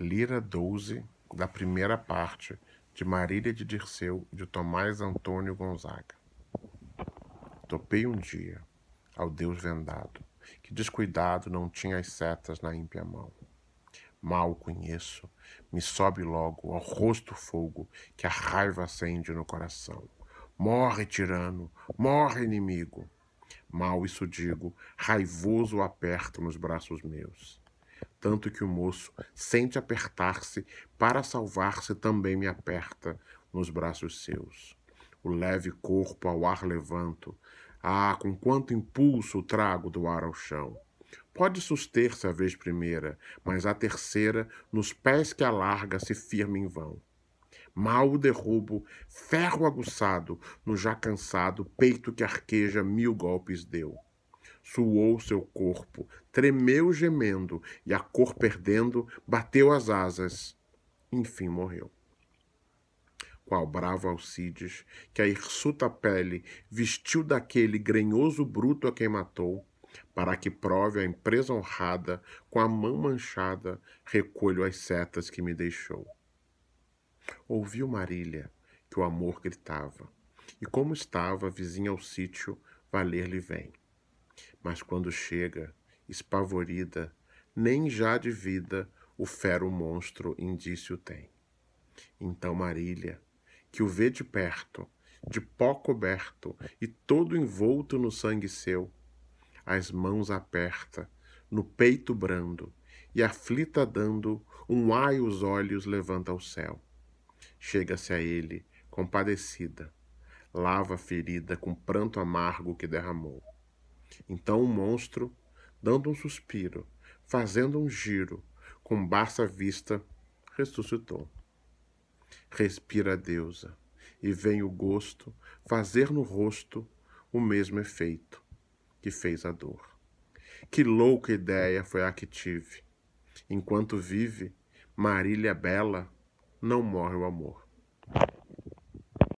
Lira 12, da primeira parte, de Marília de Dirceu, de Tomás Antônio Gonzaga. Topei um dia ao Deus vendado, que descuidado não tinha as setas na ímpia mão. Mal conheço, me sobe logo ao rosto fogo que a raiva acende no coração. Morre, tirano, morre, inimigo! Mal isso digo, raivoso aperto nos braços meus tanto que o moço sente apertar-se, para salvar-se também me aperta nos braços seus. O leve corpo ao ar levanto, ah, com quanto impulso trago do ar ao chão. Pode suster-se a vez primeira, mas a terceira, nos pés que alarga, se firma em vão. Mal o derrubo, ferro aguçado, no já cansado peito que arqueja mil golpes deu suou seu corpo, tremeu gemendo, e a cor perdendo, bateu as asas. Enfim morreu. Qual bravo Alcides, que a hirsuta pele vestiu daquele grenhoso bruto a quem matou, para que prove a empresa honrada, com a mão manchada, recolho as setas que me deixou. Ouviu Marília, que o amor gritava, e como estava vizinha ao sítio, valer-lhe vem. Mas quando chega, espavorida, nem já de vida o fero monstro indício tem. Então Marília, que o vê de perto, de pó coberto e todo envolto no sangue seu, as mãos aperta, no peito brando, e aflita dando, um ai os olhos levanta ao céu. Chega-se a ele, compadecida, lava a ferida com pranto amargo que derramou. Então o monstro, dando um suspiro, fazendo um giro, com baixa vista, ressuscitou. Respira a deusa, e vem o gosto fazer no rosto o mesmo efeito que fez a dor. Que louca ideia foi a que tive. Enquanto vive, Marília Bela, não morre o amor.